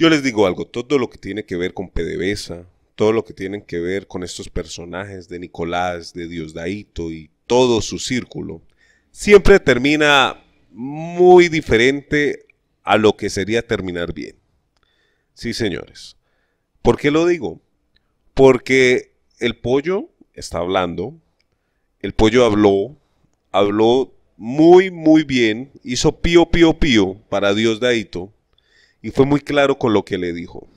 Yo les digo algo, todo lo que tiene que ver con PDVSA, todo lo que tiene que ver con estos personajes de Nicolás, de Diosdaito y todo su círculo, siempre termina muy diferente a lo que sería terminar bien. Sí, señores. ¿Por qué lo digo? Porque el pollo está hablando, el pollo habló, habló muy, muy bien, hizo pío, pío, pío para Diosdaito y fue muy claro con lo que le dijo.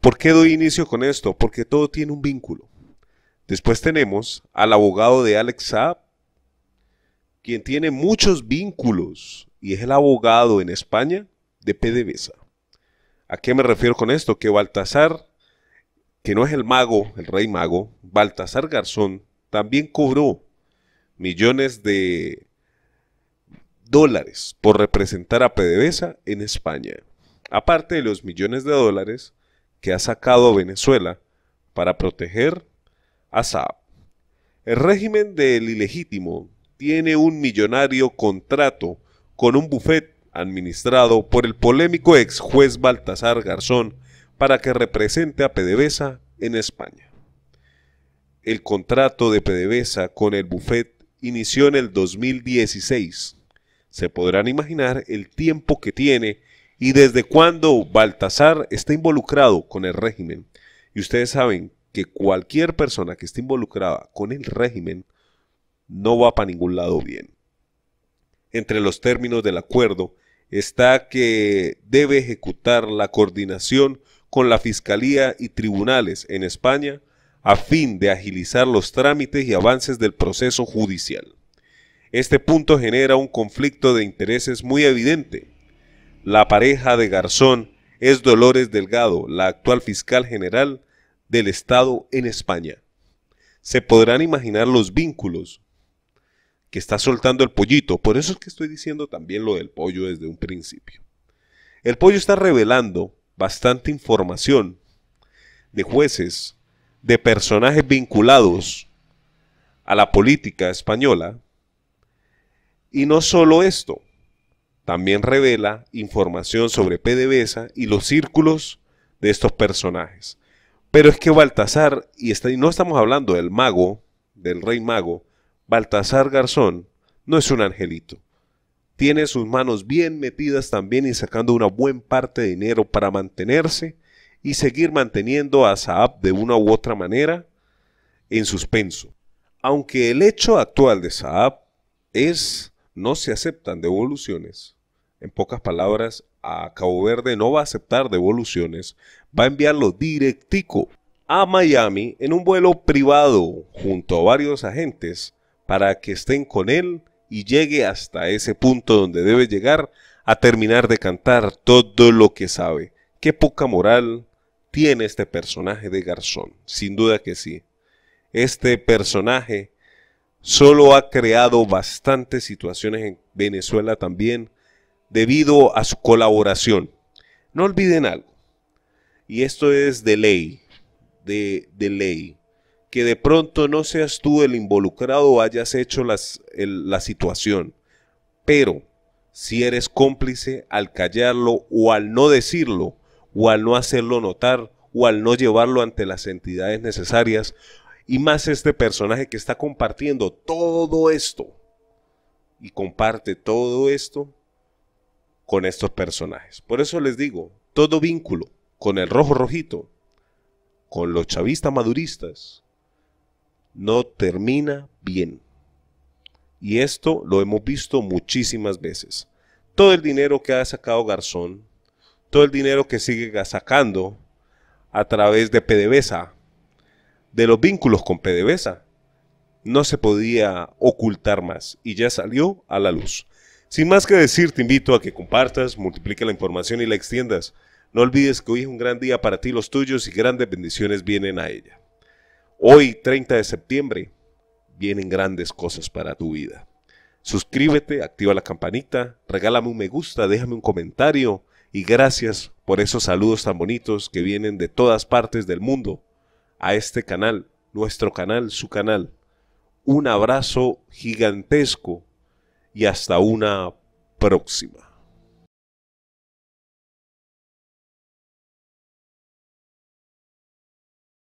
¿Por qué doy inicio con esto? Porque todo tiene un vínculo. Después tenemos al abogado de Alex Saab, quien tiene muchos vínculos y es el abogado en España de PDVSA. ¿A qué me refiero con esto? Que Baltasar, que no es el mago, el rey mago, Baltasar Garzón, también cobró millones de dólares por representar a PDVSA en España, aparte de los millones de dólares que ha sacado Venezuela para proteger a Saab. El régimen del ilegítimo tiene un millonario contrato con un bufete administrado por el polémico ex juez Baltasar Garzón para que represente a PDVSA en España. El contrato de PDVSA con el bufete inició en el 2016 se podrán imaginar el tiempo que tiene y desde cuándo Baltasar está involucrado con el régimen. Y ustedes saben que cualquier persona que esté involucrada con el régimen no va para ningún lado bien. Entre los términos del acuerdo está que debe ejecutar la coordinación con la Fiscalía y tribunales en España a fin de agilizar los trámites y avances del proceso judicial. Este punto genera un conflicto de intereses muy evidente. La pareja de Garzón es Dolores Delgado, la actual fiscal general del Estado en España. Se podrán imaginar los vínculos que está soltando el pollito. Por eso es que estoy diciendo también lo del pollo desde un principio. El pollo está revelando bastante información de jueces, de personajes vinculados a la política española, y no solo esto, también revela información sobre PDVSA y los círculos de estos personajes. Pero es que Baltasar, y, y no estamos hablando del mago, del rey mago, Baltasar Garzón no es un angelito. Tiene sus manos bien metidas también y sacando una buena parte de dinero para mantenerse y seguir manteniendo a Saab de una u otra manera en suspenso. Aunque el hecho actual de Saab es no se aceptan devoluciones. En pocas palabras, a Cabo Verde no va a aceptar devoluciones, va a enviarlo directico a Miami en un vuelo privado junto a varios agentes para que estén con él y llegue hasta ese punto donde debe llegar a terminar de cantar todo lo que sabe. Qué poca moral tiene este personaje de Garzón, sin duda que sí. Este personaje solo ha creado bastantes situaciones en Venezuela también debido a su colaboración. No olviden algo, y esto es de ley, de, ley, que de pronto no seas tú el involucrado o hayas hecho la situación, pero si eres cómplice al callarlo o al no decirlo o al no hacerlo notar o al no llevarlo ante las entidades necesarias, y más este personaje que está compartiendo todo esto. Y comparte todo esto con estos personajes. Por eso les digo, todo vínculo con el rojo rojito, con los chavistas maduristas, no termina bien. Y esto lo hemos visto muchísimas veces. Todo el dinero que ha sacado Garzón, todo el dinero que sigue sacando a través de PDVSA, de los vínculos con PDVSA. No se podía ocultar más y ya salió a la luz. Sin más que decir, te invito a que compartas, multiplique la información y la extiendas. No olvides que hoy es un gran día para ti, los tuyos, y grandes bendiciones vienen a ella. Hoy, 30 de septiembre, vienen grandes cosas para tu vida. Suscríbete, activa la campanita, regálame un me gusta, déjame un comentario y gracias por esos saludos tan bonitos que vienen de todas partes del mundo a este canal, nuestro canal, su canal. Un abrazo gigantesco y hasta una próxima.